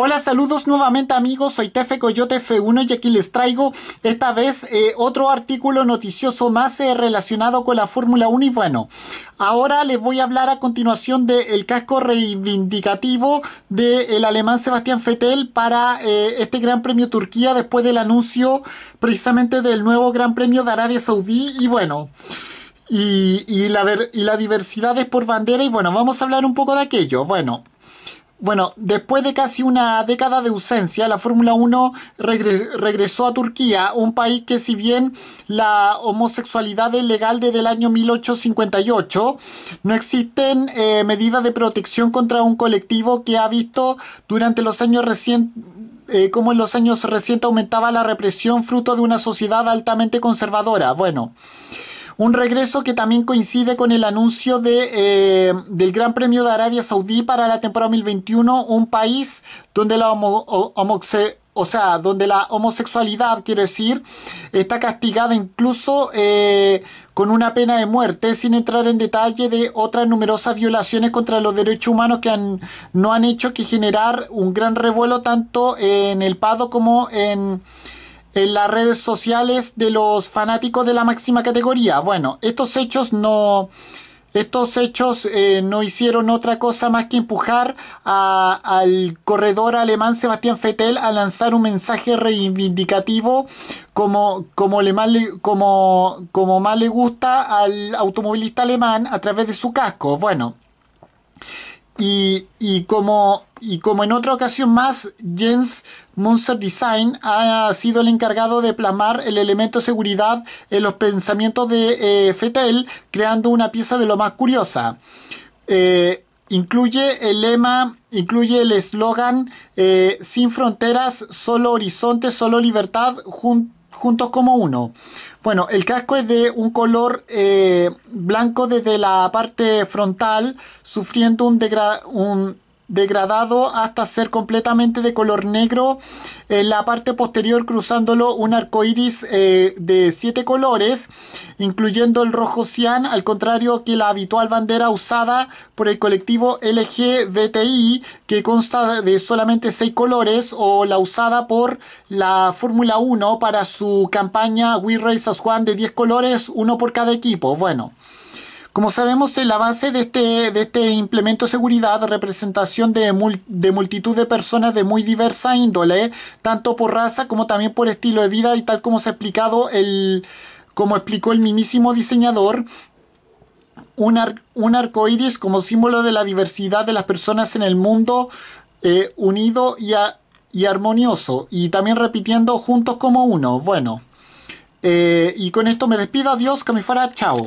Hola, saludos nuevamente amigos, soy Tefe Coyote F1 y aquí les traigo esta vez eh, otro artículo noticioso más eh, relacionado con la Fórmula 1 y bueno, ahora les voy a hablar a continuación del casco reivindicativo del alemán Sebastián Fettel para eh, este Gran Premio Turquía después del anuncio precisamente del nuevo Gran Premio de Arabia Saudí y bueno... y la diversidad es por bandera y bueno, vamos a hablar un poco de aquello. Bueno, bueno, después de casi una década de ausencia, la Fórmula 1 regresó a Turquía, un país que si bien la homosexualidad es legal desde el año 1858, no existen eh, medidas de protección contra un colectivo que ha visto durante los años recientes eh, como en los años recientes aumentaba la represión fruto de una sociedad altamente conservadora. Bueno, un regreso que también coincide con el anuncio de, eh, del Gran Premio de Arabia Saudí para la temporada 2021, un país donde la homo, o sea, donde la homosexualidad, quiero decir, está castigada incluso eh, con una pena de muerte, sin entrar en detalle de otras numerosas violaciones contra los derechos humanos que han, no han hecho que generar un gran revuelo tanto en el Pado como en, en las redes sociales de los fanáticos de la máxima categoría. Bueno, estos hechos no... Estos hechos eh, no hicieron otra cosa más que empujar al corredor alemán Sebastián Vettel a lanzar un mensaje reivindicativo como, como, le como, como más le gusta al automovilista alemán a través de su casco. Bueno, y, como, y como en otra ocasión más, Jens Munster Design ha sido el encargado de plasmar el elemento seguridad en los pensamientos de eh, Fetel, creando una pieza de lo más curiosa. Eh, incluye el lema, incluye el eslogan eh, Sin fronteras, solo horizonte, solo libertad, junto juntos como uno. Bueno, el casco es de un color eh, blanco desde la parte frontal, sufriendo un, un degradado hasta ser completamente de color negro en la parte posterior cruzándolo un arco iris eh, de siete colores incluyendo el rojo cian al contrario que la habitual bandera usada por el colectivo LGBTI que consta de solamente seis colores o la usada por la Fórmula 1 para su campaña We Race as One de 10 colores uno por cada equipo bueno como sabemos, el avance de este, de este implemento de seguridad, representación de, multitud de personas de muy diversa índole, tanto por raza como también por estilo de vida y tal como se ha explicado el, como explicó el mismísimo diseñador, un, arco iris como símbolo de la diversidad de las personas en el mundo eh, unido y, armonioso, y también repitiendo juntos como uno. Bueno, eh, y con esto me despido, adiós, que me fuera, chao.